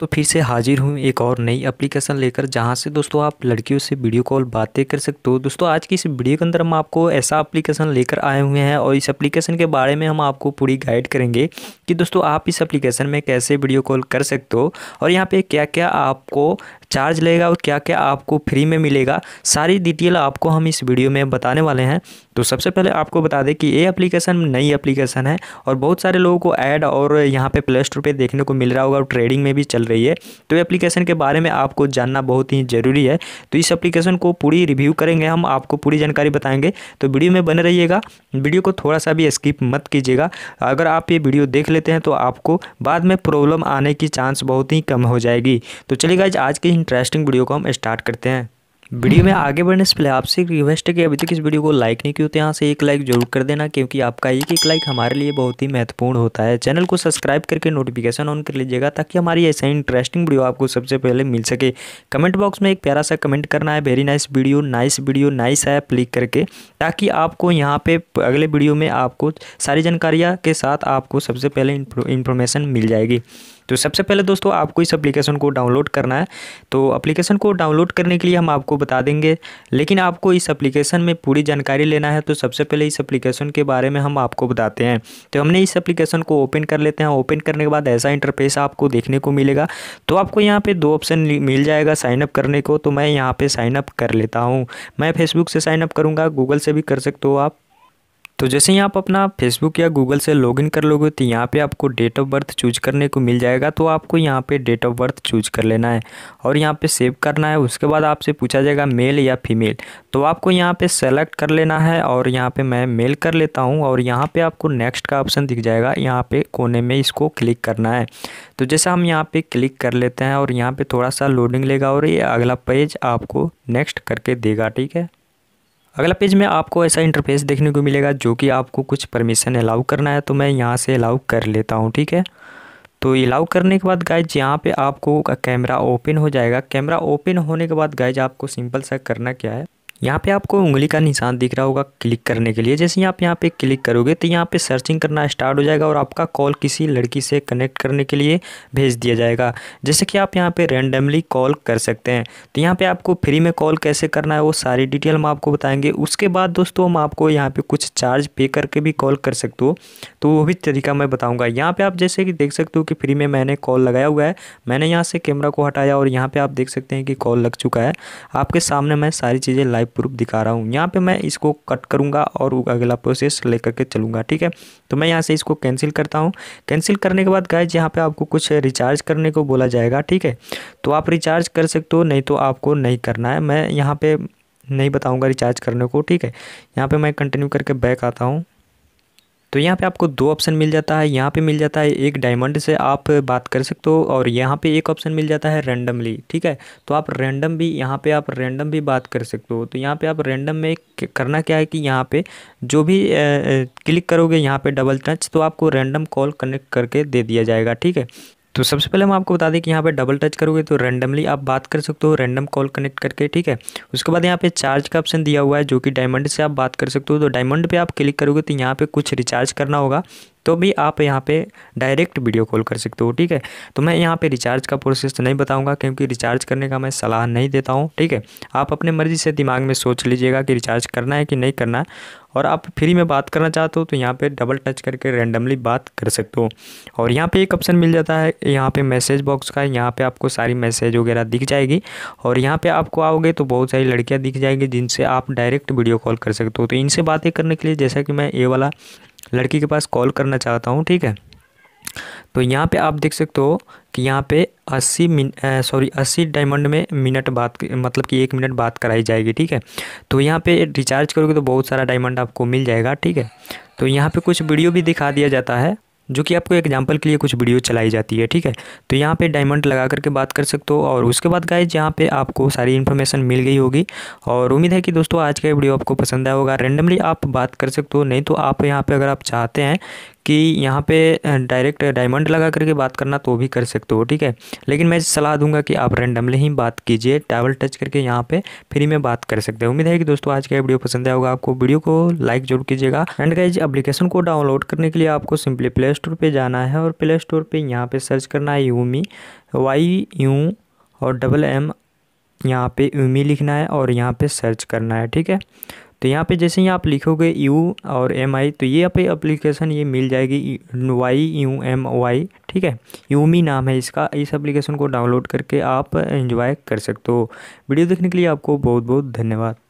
तो फिर से हाजिर हूँ एक और नई एप्लीकेशन लेकर जहाँ से दोस्तों आप लड़कियों से वीडियो कॉल बातें कर सकते हो दोस्तों आज की इस वीडियो के अंदर हम आपको ऐसा एप्लीकेशन लेकर आए हुए हैं और इस एप्लीकेशन के बारे में हम आपको पूरी गाइड करेंगे कि दोस्तों आप इस एप्लीकेशन में कैसे वीडियो कॉल कर सकते हो और यहाँ पर क्या क्या आपको चार्ज लेगा और क्या क्या आपको फ्री में मिलेगा सारी डिटेल आपको हम इस वीडियो में बताने वाले हैं तो सबसे पहले आपको बता दें कि ये एप्लीकेशन नई एप्लीकेशन है और बहुत सारे लोगों को ऐड और यहाँ पे प्ले स्टोर पर देखने को मिल रहा होगा और ट्रेडिंग में भी चल रही है तो एप्लीकेशन के बारे में आपको जानना बहुत ही ज़रूरी है तो इस एप्लीकेशन को पूरी रिव्यू करेंगे हम आपको पूरी जानकारी बताएंगे तो वीडियो में बने रहिएगा वीडियो को थोड़ा सा भी स्किप मत कीजिएगा अगर आप ये वीडियो देख लेते हैं तो आपको बाद में प्रॉब्लम आने की चांस बहुत ही कम हो जाएगी तो चलेगा आज की इंटरेस्टिंग वीडियो को हम स्टार्ट करते हैं वीडियो में आगे बढ़ने से पहले आपसे एक रिक्वेस्ट है कि अभी तक इस वीडियो को लाइक नहीं किया तो यहाँ से एक लाइक जरूर कर देना क्योंकि आपका एक एक लाइक हमारे लिए बहुत ही महत्वपूर्ण होता है चैनल को सब्सक्राइब करके नोटिफिकेशन ऑन कर लीजिएगा ताकि हमारी ऐसा इंटरेस्टिंग वीडियो आपको सबसे पहले मिल सके कमेंट बॉक्स में एक प्यारा सा कमेंट करना है very nice video nice video nice app click करके ताकि आपको यहाँ पर अगले वीडियो में आपको सारी जानकारियाँ के साथ आपको सबसे पहले इन्फॉर्मेशन मिल जाएगी तो सबसे पहले दोस्तों आपको इस एप्लीकेशन को डाउनलोड करना है तो एप्लीकेशन को डाउनलोड करने के लिए हम आपको बता देंगे लेकिन आपको इस एप्लीकेशन में पूरी जानकारी लेना है तो सबसे पहले इस एप्लीकेशन के बारे में हम आपको बताते हैं तो हमने इस एप्लीकेशन को ओपन कर लेते हैं ओपन करने के बाद ऐसा इंटरफेस आपको देखने को मिलेगा तो आपको यहाँ पर दो ऑप्शन मिल जाएगा साइनअप करने को तो मैं यहाँ पर साइनअप कर लेता हूँ मैं फेसबुक से साइनअप करूँगा गूगल से भी कर सकते हो आप तो जैसे ही आप अपना फेसबुक या गूगल से लॉगिन कर लोगे तो यहाँ पे आपको डेट ऑफ बर्थ चूज करने को मिल जाएगा तो आपको यहाँ पे डेट ऑफ बर्थ चूज कर लेना है और यहाँ पे सेव करना है उसके बाद आपसे पूछा जाएगा मेल या फीमेल तो आपको यहाँ पे सेलेक्ट कर लेना है और यहाँ पे मैं मेल कर लेता हूँ और यहाँ पर आपको नेक्स्ट का ऑप्शन दिख जाएगा यहाँ पर कोने में इसको क्लिक करना है तो जैसे हम यहाँ पे क्लिक कर लेते हैं और यहाँ पे थोड़ा सा लोडिंग लेगा और ये अगला पेज आपको नेक्स्ट करके देगा ठीक है अगला पेज में आपको ऐसा इंटरफेस देखने को मिलेगा जो कि आपको कुछ परमिशन अलाउ करना है तो मैं यहाँ से अलाउ कर लेता हूँ ठीक है तो अलाउ करने के बाद गाइज यहाँ पे आपको कैमरा ओपन हो जाएगा कैमरा ओपन होने के बाद गाइज आपको सिंपल सा करना क्या है यहाँ पे आपको उंगली का निशान दिख रहा होगा क्लिक करने के लिए जैसे ही आप यहाँ पे क्लिक करोगे तो यहाँ पे सर्चिंग करना स्टार्ट हो जाएगा और आपका कॉल किसी लड़की से कनेक्ट करने के लिए भेज दिया जाएगा जैसे कि आप यहाँ पे रेंडमली कॉल कर सकते हैं तो यहाँ पे आपको फ्री में कॉल कैसे करना है वो सारी डिटेल हम आपको बताएंगे उसके बाद दोस्तों हम आपको यहाँ पर कुछ चार्ज पे करके भी कॉल कर सकते हो तो वो भी तरीका मैं बताऊँगा यहाँ पर आप जैसे कि देख सकते हो कि फ्री में मैंने कॉल लगाया हुआ है मैंने यहाँ से कैमरा को हटाया और यहाँ पर आप देख सकते हैं कि कॉल लग चुका है आपके सामने मैं सारी चीज़ें लाइव प्रूफ दिखा रहा हूँ यहाँ पे मैं इसको कट करूँगा और अगला प्रोसेस लेकर के चलूँगा ठीक है तो मैं यहाँ से इसको कैंसिल करता हूँ कैंसिल करने के बाद गायज यहाँ पे आपको कुछ रिचार्ज करने को बोला जाएगा ठीक है तो आप रिचार्ज कर सकते हो नहीं तो आपको नहीं करना है मैं यहाँ पर नहीं बताऊँगा रिचार्ज करने को ठीक है यहाँ पर मैं कंटिन्यू करके बैक आता हूँ तो यहाँ पे आपको दो ऑप्शन मिल जाता है यहाँ पे मिल जाता है एक डायमंड से आप बात कर सकते हो और यहाँ पे एक ऑप्शन मिल जाता है रैंडमली ठीक है तो आप रैंडम भी यहाँ पे आप रैंडम भी बात कर सकते हो तो यहाँ पे आप रैंडम में करना क्या है कि यहाँ पे जो भी क्लिक करोगे यहाँ पे डबल टच तो आपको रैंडम कॉल कनेक्ट करके दे दिया जाएगा ठीक है तो सबसे पहले हम आपको बता दें कि यहाँ पे डबल टच करोगे तो रैंडमली आप बात कर सकते हो रैंडम कॉल कनेक्ट करके ठीक है उसके बाद यहाँ पे चार्ज का ऑप्शन दिया हुआ है जो कि डायमंड से आप बात कर सकते हो तो डायमंड पे आप क्लिक करोगे तो यहाँ पे कुछ रिचार्ज करना होगा तो भी आप यहाँ पे डायरेक्ट वीडियो कॉल कर सकते हो ठीक है तो मैं यहाँ पे रिचार्ज का प्रोसेस तो नहीं बताऊँगा क्योंकि रिचार्ज करने का मैं सलाह नहीं देता हूँ ठीक है आप अपने मर्ज़ी से दिमाग में सोच लीजिएगा कि रिचार्ज करना है कि नहीं करना है और आप फ्री में बात करना चाहते हो तो यहाँ पे डबल टच करके रैंडमली बात कर सकते हो और यहाँ पे एक ऑप्शन मिल जाता है यहाँ पे मैसेज बॉक्स का यहाँ पे आपको सारी मैसेज वगैरह दिख जाएगी और यहाँ पे आपको आओगे तो बहुत सारी लड़कियाँ दिख जाएगी जिनसे आप डायरेक्ट वीडियो कॉल कर सकते हो तो इनसे बातें करने के लिए जैसा कि मैं ये वाला लड़की के पास कॉल करना चाहता हूँ ठीक है तो यहाँ पे आप देख सकते हो कि यहाँ पे 80 मिन सॉरी अस्सी डायमंड में मिनट बात मतलब कि एक मिनट बात कराई जाएगी ठीक है तो यहाँ पे रिचार्ज करोगे तो बहुत सारा डायमंड आपको मिल जाएगा ठीक है तो यहाँ पे कुछ वीडियो भी दिखा दिया जाता है जो कि आपको एग्जाम्पल के लिए कुछ वीडियो चलाई जाती है ठीक है तो यहाँ पे डायमंड लगा करके बात कर सकते हो और उसके बाद गाय यहाँ पे आपको सारी इन्फॉर्मेशन मिल गई होगी और उम्मीद है कि दोस्तों आज का वीडियो आपको पसंद आया होगा रेंडमली आप बात कर सकते हो नहीं तो आप यहाँ पर अगर आप चाहते हैं कि यहाँ पे डायरेक्ट डायमंड लगा करके बात करना तो भी कर सकते हो ठीक है लेकिन मैं सलाह दूंगा कि आप रेंडमली ही बात कीजिए टावल टच करके यहाँ पे फ्री में बात कर सकते हो उम्मीद है कि दोस्तों आज का वीडियो पसंद आया होगा आपको वीडियो को लाइक जरूर कीजिएगा एंड गाइज एप्लीकेशन को डाउनलोड करने के लिए आपको सिंपली प्ले स्टोर पर जाना है और प्ले स्टोर पर यहाँ पर सर्च करना है यूमी वाई यू और डबल एम यहाँ पर यूमी लिखना है और यहाँ पर सर्च करना है ठीक है तो यहाँ पे जैसे ही आप लिखोगे यू और एम आई तो ये यहाँ पे अप्लीकेशन ये मिल जाएगी वाई यू एम वाई ठीक है यूमी नाम है इसका इस एप्लीकेशन को डाउनलोड करके आप इंजॉय कर सकते हो वीडियो देखने के लिए आपको बहुत बहुत धन्यवाद